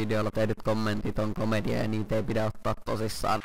videolla tehdyt kommentit on komedia ja niitä ei pidä ottaa tosissaan.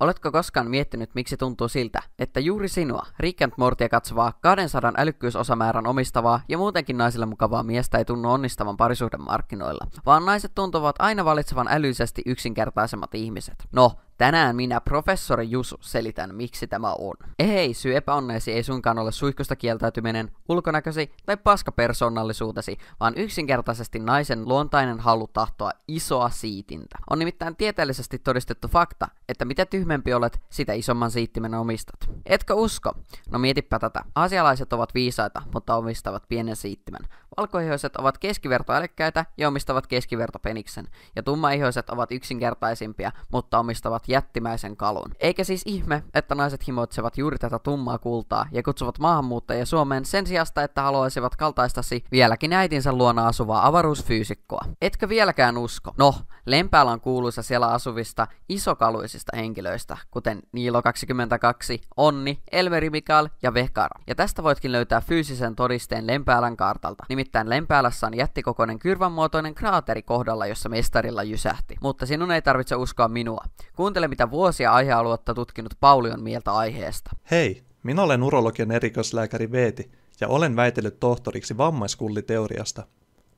Oletko koskaan miettinyt, miksi tuntuu siltä, että juuri sinua, Rick and Mortia katsovaa, 200 älykkyysosamäärän omistavaa ja muutenkin naisille mukavaa miestä ei tunnu onnistavan parisuhdemarkkinoilla, vaan naiset tuntuvat aina valitsevan älyisesti yksinkertaisemmat ihmiset? No, Tänään minä, professori Jusu, selitän, miksi tämä on. Ei, syy epäonneesi ei suinkaan ole suihkusta kieltäytyminen, ulkonäkösi tai paskapersonallisuutesi, vaan yksinkertaisesti naisen luontainen halu tahtoa isoa siitintä. On nimittäin tieteellisesti todistettu fakta, että mitä tyhmempi olet, sitä isomman siittimen omistat. Etkö usko? No mietipä tätä. Asialaiset ovat viisaita, mutta omistavat pienen siittimen. Valkoihoiset ovat keskivertoälykkäitä ja omistavat keskivertopeniksen. Ja tummaihoiset ovat yksinkertaisimpia, mutta omistavat jättimäisen kalun. Eikä siis ihme, että naiset himoitsevat juuri tätä tummaa kultaa ja kutsuvat maahanmuuttajia Suomeen sen sijasta, että haluaisivat kaltaistasi vieläkin äitinsä luona asuvaa avaruusfyysikkoa. Etkö vieläkään usko? No, Lempäällä on kuuluisa siellä asuvista isokaluisista henkilöistä, kuten Niilo22, Onni, Elmeri Mikael ja Vekara. Ja tästä voitkin löytää fyysisen todisteen Lempäälän kartalta. Nimittäin Lempäälässä on jättikokoinen kyrvänmuotoinen kraateri kohdalla, jossa mestarilla jysähti. Mutta sinun ei tarvitse uskoa minua. Kuuntele Kuuntele, mitä vuosia aihealuetta tutkinut Pauli on mieltä aiheesta. Hei, minä olen urologian erikoislääkäri Veeti ja olen väitellyt tohtoriksi vammaiskulliteoriasta.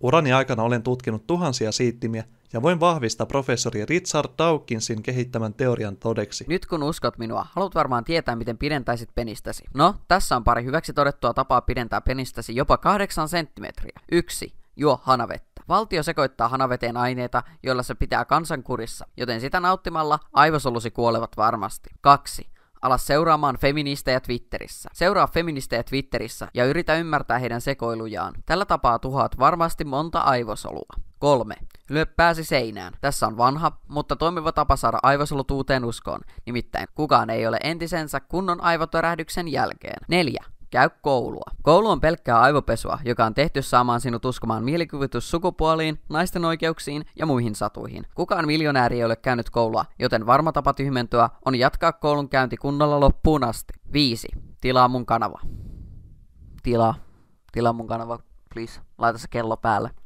Urani aikana olen tutkinut tuhansia siittimiä ja voin vahvistaa professori Richard Dawkinsin kehittämän teorian todeksi. Nyt kun uskot minua, haluat varmaan tietää, miten pidentäisit penistäsi. No, tässä on pari hyväksi todettua tapaa pidentää penistäsi jopa 8 senttimetriä. Yksi, Juo hanavet. Valtio sekoittaa hanaveteen aineita, joilla se pitää kansankurissa, joten sitä nauttimalla aivosolusi kuolevat varmasti. 2. Ala seuraamaan feministejä Twitterissä. Seuraa feministejä Twitterissä ja yritä ymmärtää heidän sekoilujaan. Tällä tapaa tuhaat varmasti monta aivosolua. 3. Lyö pääsi seinään. Tässä on vanha, mutta toimiva tapa saada aivosolut uuteen uskoon. Nimittäin kukaan ei ole entisensä kunnon aivotörähdyksen jälkeen. 4. Käy koulua. Koulu on pelkkää aivopesua, joka on tehty saamaan sinut uskomaan mielikuvitus sukupuoliin, naisten oikeuksiin ja muihin satuihin. Kukaan miljonääri ei ole käynyt koulua, joten varma tapa tyhmentyä on jatkaa koulun käynti kunnolla loppuun asti. 5. Tilaa mun kanava. Tilaa. Tilaa mun kanava, please. Laita se kello päälle.